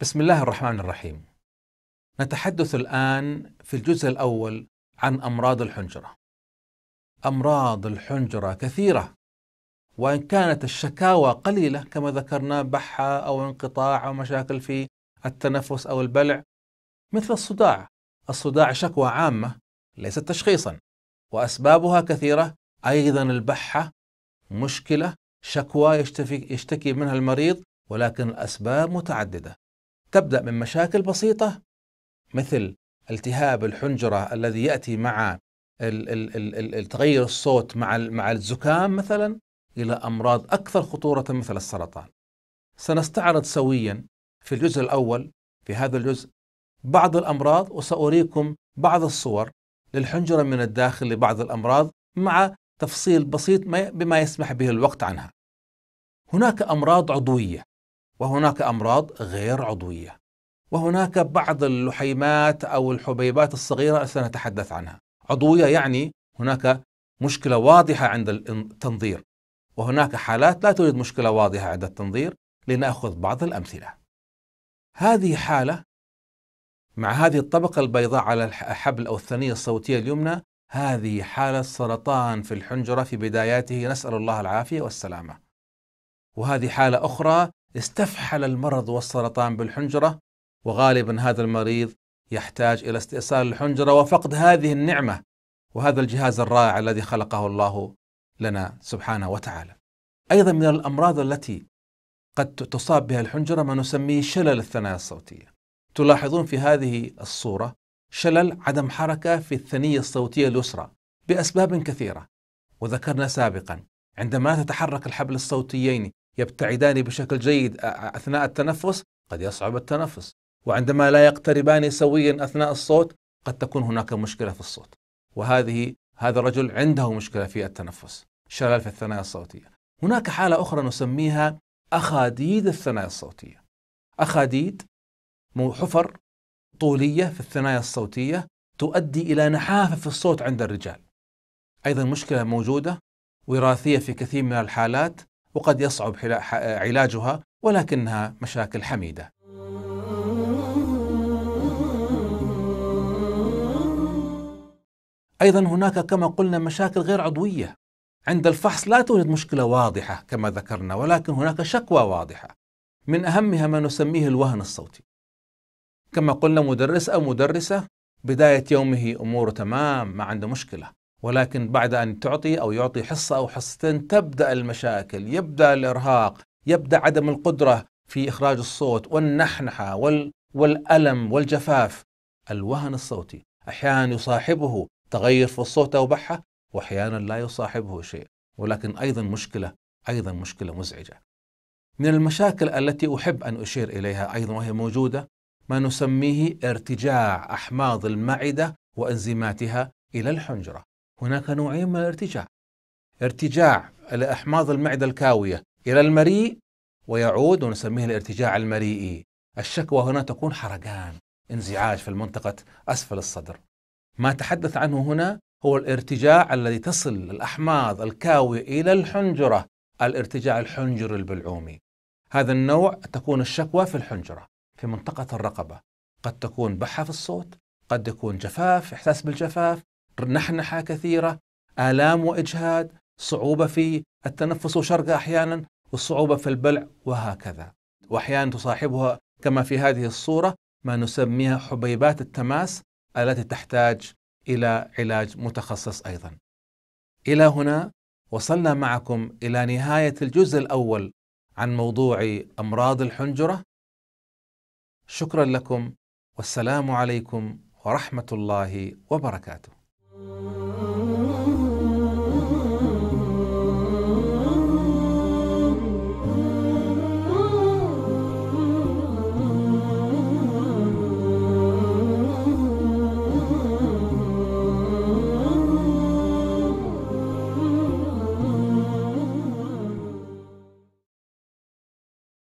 بسم الله الرحمن الرحيم. نتحدث الآن في الجزء الأول عن أمراض الحنجرة. أمراض الحنجرة كثيرة، وإن كانت الشكاوى قليلة كما ذكرنا بحة أو انقطاع أو مشاكل في التنفس أو البلع، مثل الصداع. الصداع شكوى عامة ليست تشخيصا، وأسبابها كثيرة، أيضا البحة مشكلة شكوى يشتكي منها المريض ولكن الأسباب متعددة. تبدأ من مشاكل بسيطة مثل التهاب الحنجرة الذي يأتي مع تغير الصوت مع مع الزكام مثلا إلى أمراض أكثر خطورة مثل السرطان. سنستعرض سويا في الجزء الأول في هذا الجزء بعض الأمراض وسأريكم بعض الصور للحنجرة من الداخل لبعض الأمراض مع تفصيل بسيط بما يسمح به الوقت عنها. هناك أمراض عضوية وهناك امراض غير عضويه وهناك بعض اللحيمات او الحبيبات الصغيره سنتحدث عنها عضويه يعني هناك مشكله واضحه عند التنظير وهناك حالات لا توجد مشكله واضحه عند التنظير لناخذ بعض الامثله هذه حاله مع هذه الطبقه البيضاء على الحبل او الثنيه الصوتيه اليمنى هذه حاله سرطان في الحنجره في بداياته نسال الله العافيه والسلامه وهذه حاله اخرى استفحل المرض والسرطان بالحنجرة وغالبا هذا المريض يحتاج إلى استئصال الحنجرة وفقد هذه النعمة وهذا الجهاز الرائع الذي خلقه الله لنا سبحانه وتعالى أيضا من الأمراض التي قد تصاب بها الحنجرة ما نسميه شلل الثنايا الصوتية تلاحظون في هذه الصورة شلل عدم حركة في الثنية الصوتية اليسرى بأسباب كثيرة وذكرنا سابقا عندما تتحرك الحبل الصوتيين يبتعدان بشكل جيد اثناء التنفس قد يصعب التنفس وعندما لا يقتربان سويا اثناء الصوت قد تكون هناك مشكله في الصوت وهذه هذا الرجل عنده مشكله في التنفس شلل في الثنايا الصوتيه هناك حاله اخرى نسميها اخاديد الثنايا الصوتيه اخاديد حفر طوليه في الثنايا الصوتيه تؤدي الى نحافه في الصوت عند الرجال ايضا مشكله موجوده وراثيه في كثير من الحالات وقد يصعب علاجها ولكنها مشاكل حميده ايضا هناك كما قلنا مشاكل غير عضويه عند الفحص لا توجد مشكله واضحه كما ذكرنا ولكن هناك شكوى واضحه من اهمها ما نسميه الوهن الصوتي كما قلنا مدرس او مدرسه بدايه يومه اموره تمام ما عنده مشكله ولكن بعد أن تعطي أو يعطي حصة أو حصتين تبدأ المشاكل يبدأ الإرهاق يبدأ عدم القدرة في إخراج الصوت والنحنحة وال والألم والجفاف الوهن الصوتي أحيانا يصاحبه تغير في الصوت أو بحة وأحيانا لا يصاحبه شيء ولكن أيضا مشكلة أيضا مشكلة مزعجة من المشاكل التي أحب أن أشير إليها أيضا وهي موجودة ما نسميه ارتجاع أحماض المعدة وأنزيماتها إلى الحنجرة هناك نوعين من الارتجاع ارتجاع لأحماض المعدة الكاوية إلى المريء ويعود ونسميه الارتجاع المريئي الشكوى هنا تكون حرقان انزعاج في المنطقة أسفل الصدر ما تحدث عنه هنا هو الارتجاع الذي تصل الأحماض الكاوية إلى الحنجرة الارتجاع الحنجري البلعومي هذا النوع تكون الشكوى في الحنجرة في منطقة الرقبة قد تكون بحة في الصوت قد يكون جفاف إحساس بالجفاف نحنحة كثيرة آلام وإجهاد صعوبة في التنفس وشرقه أحيانا والصعوبة في البلع وهكذا وأحيانا تصاحبها كما في هذه الصورة ما نسميها حبيبات التماس التي تحتاج إلى علاج متخصص أيضا إلى هنا وصلنا معكم إلى نهاية الجزء الأول عن موضوع أمراض الحنجرة شكرا لكم والسلام عليكم ورحمة الله وبركاته Mm-hmm.